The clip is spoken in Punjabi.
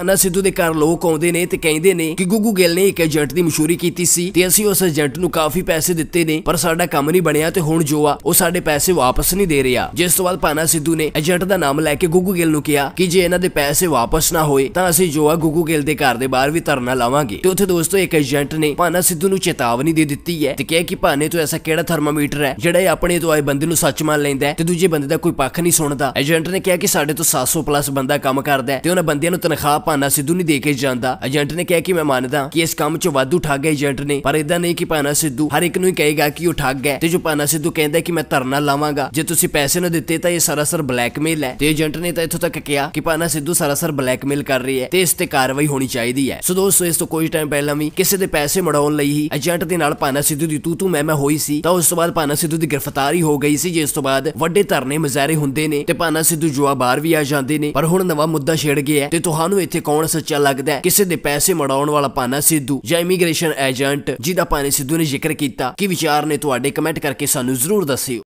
ਅਨਾ ਸਿੱਧੂ ਦੇ ਘਰ ਲੋਕ ਆਉਂਦੇ ਨੇ ਤੇ ਕਹਿੰਦੇ ਨੇ ਕਿ ਗੁੱਗੂ ਗਿੱਲ ਨੇ ਇੱਕ ਏਜੰਟ ਦੀ ਮਸ਼ਹੂਰੀ ਕੀਤੀ ਸੀ ਤੇ ਅਸੀਂ ਉਸ ਏਜੰਟ ਨੂੰ ਕਾਫੀ ਪੈਸੇ ਦਿੱਤੇ ਨੇ ਪਰ ਸਾਡਾ ਕੰਮ ਨਹੀਂ ਬਣਿਆ ਤੇ ਹੁਣ ਜੋ ਆ ਉਹ ਸਾਡੇ ਪੈਸੇ ਵਾਪਸ ਨਹੀਂ ਦੇ ਰਿਹਾ ਜਿਸ ਤੋਂ ਬਾਅਦ ਪਾਨਾ ਸਿੱਧੂ ਨੇ ਏਜੰਟ ਦਾ ਨਾਮ ਲੈ ਕੇ ਗੁੱਗੂ ਗਿੱਲ ਨੂੰ ਕਿਹਾ ਕਿ ਜੇ ਇਹਨਾਂ ਦੇ ਪੈਸੇ ਵਾਪਸ ਨਾ ਹੋਏ ਤਾਂ ਅਸੀਂ ਜੋ ਆ ਗੁੱਗੂ ਗਿੱਲ ਦੇ ਘਰ ਦੇ ਬਾਹਰ ਵੀ ਧਰਨਾ ਲਾਵਾਂਗੇ ਤੇ ਉੱਥੇ ਦੋਸਤੋ ਇੱਕ ਏਜੰਟ ਨੇ ਪਾਨਾ ਸਿੱਧੂ ਨੂੰ ਚੇਤਾਵਨੀ ਦੇ ਦਿੱਤੀ ਹੈ ਤੇ ਕਿਹਾ ਕਿ ਪਾਨੇ ਤੋਂ ਐਸਾ ਕਿਹੜਾ ਥਰਮਾਮੀਟਰ ਹੈ ਜਿਹੜਾ ਇਹ ਆਪਣੇ ਤੋਂ ਆਏ ਬੰਦੇ ਨੂੰ ਸੱਚ ਮੰਨ ਲੈਂਦਾ ਤੇ ਦੂਜੇ ਬੰਦੇ ਦਾ ਕੋਈ ਪੱਖ ਨਹੀਂ ਸੁਣਦਾ ਏਜੰਟ ਨੇ ਕਿਹਾ ਕਿ ਸਾਡੇ ਤੋਂ 700 ਪਲੱਸ ਬੰਦਾ ਕੰਮ ਕਰਦਾ ਤੇ ਉਹਨਾਂ ਬੰਦਿਆਂ ਨੂੰ ਤਨਖਾਹ ਭਾਨਾ ਸਿੱਧੂ ਨਹੀਂ ਦੇ ਕੇ ਜਾਂਦਾ ਏਜੰਟ ਨੇ ਕਿਹਾ ਕਿ ਮੈਂ ਮੰਨਦਾ ਕਿ ਇਸ ਕੰਮ 'ਚ ਵਾਧੂ ਠੱਗ ਏਜੰਟ ਨੇ ਪਰ ਇਦਾਂ ਨਹੀਂ ਕਿ ਭਾਨਾ ਸਿੱਧੂ ਹਰ ਇੱਕ ਨੂੰ ਹੀ ਕਹੇਗਾ ਕਿ ਉਹ ਠੱਗ ਹੈ ਤੇ ਜੋ ਭਾਨਾ ਸਿੱਧੂ ਕਹਿੰਦਾ ਕਿ ਮੈਂ ਧਰਨਾ ਲਾਵਾਂਗਾ ਜੇ ਤੁਸੀਂ ਪੈਸੇ ਨਾ ਦਿੱਤੇ ਤਾਂ ਇਹ ਸਰਾਸਰ ਬਲੈਕਮੇਲ ਹੈ ਤੇ ਏਜੰਟ ਨੇ ਤਾਂ ਇੱਥੋਂ ਤੱਕ ਕਿਹਾ ਕਿ ਭਾਨਾ ਸਿੱਧੂ ਸਰਾਸਰ ਬਲੈਕਮੇਲ ਕਰ ਰਹੀ ਹੈ ਤੇ ਇਸ ਤੇ ਕਾਰਵਾਈ ਹੋਣੀ ਚਾਹੀਦੀ ਹੈ ਸੋ ਦੋਸਤੋ ਇਸ ਤੋਂ ਕੁਝ ਟਾਈਮ ਪਹਿਲਾਂ ਵੀ ਕਿਸੇ ਦੇ ਪੈਸੇ ਮੜਾਉਣ ਲਈ ਹੀ ਏਜੰਟ ਦੇ ਨਾਲ ਭਾਨਾ ਸਿੱਧੂ ਦੀ ਤੂ ਤੂ ਮੈਂ ਮੈਂ ਹੋਈ ਸੀ ਤਾਂ ਉਸ ਤੋਂ ਬਾਅਦ ਭਾਨਾ ਸਿੱਧੂ ਦੀ ਗ੍ਰਿਫਤਾਰੀ ਹੋ ਗਈ ਸੀ ਜਿਸ ਤੋਂ ਬਾਅਦ ਵੱਡੇ ਧਰਨੇ ਮਜ਼ਾਰੇ ਹੁੰਦੇ ਨੇ ਤੇ ਭਾਨਾ ਸਿੱਧੂ ਜੁਆ ਬਾਹਰ ਵੀ ਆ ਜਾਂਦੇ ਨੇ ਪਰ ਹੁਣ ਨਵਾਂ ਮੁੱਦਾ ਛੇੜ ਗਿਆ ਤੇ ਤੁਹਾਨੂੰ ਇੱਥੇ ਕੌਣ ਸੱਚਾ ਲੱਗਦਾ ਕਿਸੇ ਦੇ ਪੈਸੇ ਮੜਾਉਣ ਵਾਲਾ ਪਾਨਾ ਸਿੱਧੂ ਜਾਂ ਇਮੀਗ੍ਰੇਸ਼ਨ ਏਜੰਟ ਜਿਹਦਾ ਪਾਨੇ ਸਿੱਧੂ ਨੇ ਜ਼ਿਕਰ ਕੀਤਾ ਕੀ ਵਿਚਾਰ ਨੇ ਤੁਹਾਡੇ ਕਮੈਂਟ ਕਰਕੇ ਸਾਨੂੰ ਜ਼ਰੂਰ ਦੱਸਿਓ